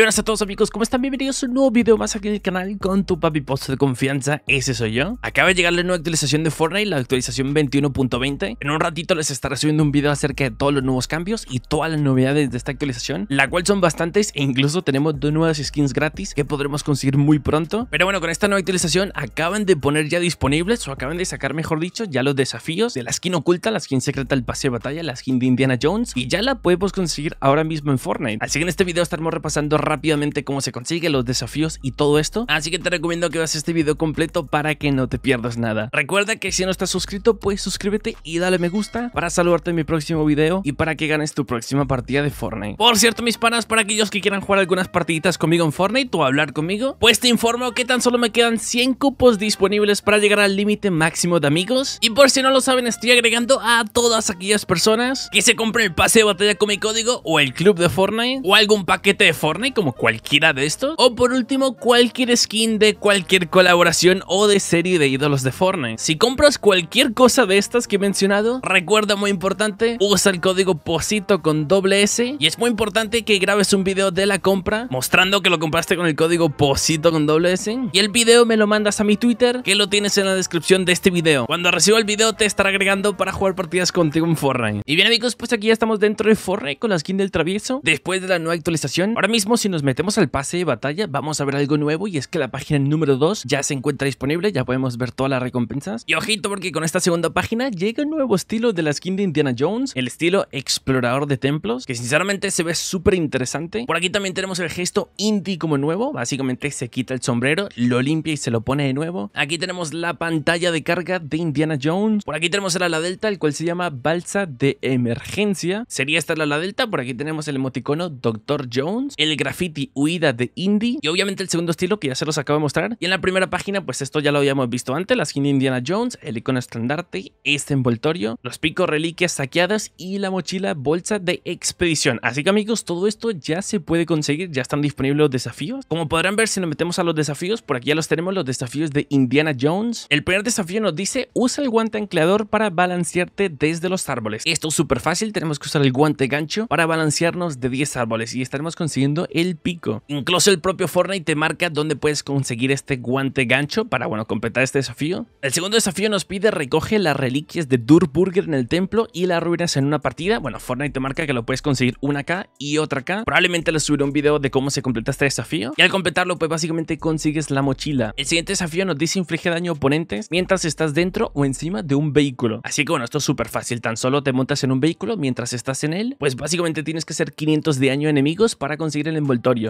buenas a todos amigos, ¿cómo están? Bienvenidos a un nuevo video más aquí en el canal con tu papi post de confianza, ese soy yo. Acaba de llegar la nueva actualización de Fortnite, la actualización 21.20. En un ratito les estaré subiendo un video acerca de todos los nuevos cambios y todas las novedades de esta actualización, la cual son bastantes e incluso tenemos dos nuevas skins gratis que podremos conseguir muy pronto. Pero bueno, con esta nueva actualización acaban de poner ya disponibles o acaban de sacar, mejor dicho, ya los desafíos de la skin oculta, la skin secreta del pase de batalla, la skin de Indiana Jones y ya la podemos conseguir ahora mismo en Fortnite. Así que en este video estaremos repasando rápidamente cómo se consigue, los desafíos y todo esto. Así que te recomiendo que veas este video completo para que no te pierdas nada. Recuerda que si no estás suscrito, pues suscríbete y dale me gusta para saludarte en mi próximo video y para que ganes tu próxima partida de Fortnite. Por cierto, mis panas, para aquellos que quieran jugar algunas partiditas conmigo en Fortnite o hablar conmigo, pues te informo que tan solo me quedan 100 cupos disponibles para llegar al límite máximo de amigos. Y por si no lo saben, estoy agregando a todas aquellas personas que se compren el pase de batalla con mi código o el club de Fortnite o algún paquete de Fortnite como cualquiera de estos. O por último, cualquier skin de cualquier colaboración o de serie de ídolos de Fortnite. Si compras cualquier cosa de estas que he mencionado, recuerda muy importante, usa el código POSITO con doble S y es muy importante que grabes un video de la compra mostrando que lo compraste con el código POSITO con doble S y el video me lo mandas a mi Twitter que lo tienes en la descripción de este video. Cuando reciba el video te estará agregando para jugar partidas contigo en Fortnite. Y bien amigos, pues aquí ya estamos dentro de Fortnite con la skin del travieso después de la nueva actualización. Ahora mismo si nos metemos al pase de batalla, vamos a ver algo nuevo y es que la página número 2 ya se encuentra disponible, ya podemos ver todas las recompensas. Y ojito porque con esta segunda página llega un nuevo estilo de la skin de Indiana Jones, el estilo explorador de templos, que sinceramente se ve súper interesante. Por aquí también tenemos el gesto indie como nuevo, básicamente se quita el sombrero, lo limpia y se lo pone de nuevo. Aquí tenemos la pantalla de carga de Indiana Jones, por aquí tenemos el ala delta, el cual se llama balsa de emergencia. Sería esta la ala delta, por aquí tenemos el emoticono Dr. Jones, el graffiti, huida de Indy. Y obviamente el segundo estilo que ya se los acabo de mostrar. Y en la primera página, pues esto ya lo habíamos visto antes, la skin de Indiana Jones, el icono estandarte, este envoltorio, los picos reliquias saqueadas y la mochila bolsa de expedición. Así que amigos, todo esto ya se puede conseguir, ya están disponibles los desafíos. Como podrán ver si nos metemos a los desafíos, por aquí ya los tenemos, los desafíos de Indiana Jones. El primer desafío nos dice, usa el guante ancleador para balancearte desde los árboles. Esto es súper fácil, tenemos que usar el guante gancho para balancearnos de 10 árboles y estaremos consiguiendo el pico. Incluso el propio Fortnite te marca dónde puedes conseguir este guante gancho para, bueno, completar este desafío. El segundo desafío nos pide recoge las reliquias de Durburger en el templo y las ruinas en una partida. Bueno, Fortnite te marca que lo puedes conseguir una acá y otra acá. Probablemente les subiré un video de cómo se completa este desafío. Y al completarlo, pues básicamente consigues la mochila. El siguiente desafío nos dice inflige daño a oponentes mientras estás dentro o encima de un vehículo. Así que bueno, esto es súper fácil. Tan solo te montas en un vehículo mientras estás en él. Pues básicamente tienes que hacer 500 de daño a enemigos para conseguir el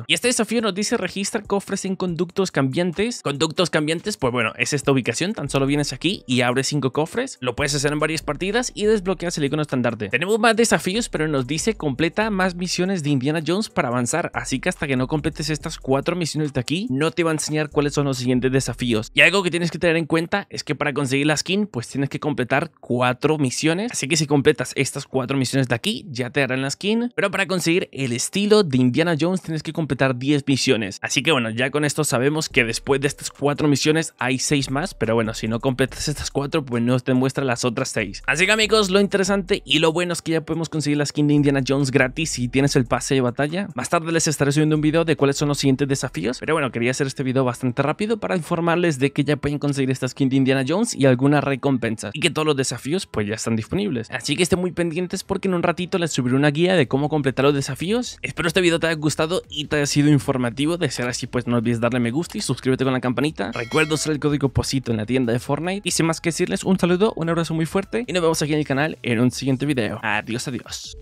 y este desafío nos dice registra cofres en conductos cambiantes. Conductos cambiantes, pues bueno, es esta ubicación, tan solo vienes aquí y abres cinco cofres, lo puedes hacer en varias partidas y desbloqueas el icono estandarte. Tenemos más desafíos, pero nos dice completa más misiones de Indiana Jones para avanzar, así que hasta que no completes estas cuatro misiones de aquí, no te va a enseñar cuáles son los siguientes desafíos. Y algo que tienes que tener en cuenta es que para conseguir la skin, pues tienes que completar cuatro misiones, así que si completas estas cuatro misiones de aquí, ya te darán la skin, pero para conseguir el estilo de Indiana Jones tienes que completar 10 misiones. Así que bueno, ya con esto sabemos que después de estas 4 misiones hay 6 más, pero bueno, si no completas estas 4, pues no te muestra las otras 6. Así que amigos, lo interesante y lo bueno es que ya podemos conseguir la skin de Indiana Jones gratis si tienes el pase de batalla. Más tarde les estaré subiendo un video de cuáles son los siguientes desafíos, pero bueno, quería hacer este video bastante rápido para informarles de que ya pueden conseguir esta skin de Indiana Jones y algunas recompensas, y que todos los desafíos pues ya están disponibles. Así que estén muy pendientes porque en un ratito les subiré una guía de cómo completar los desafíos. Espero este video te haya gustado y te haya sido informativo. De ser así, pues no olvides darle me gusta y suscríbete con la campanita. Recuerda usar el código POSITO en la tienda de Fortnite. Y sin más que decirles, un saludo, un abrazo muy fuerte y nos vemos aquí en el canal en un siguiente video. Adiós, adiós.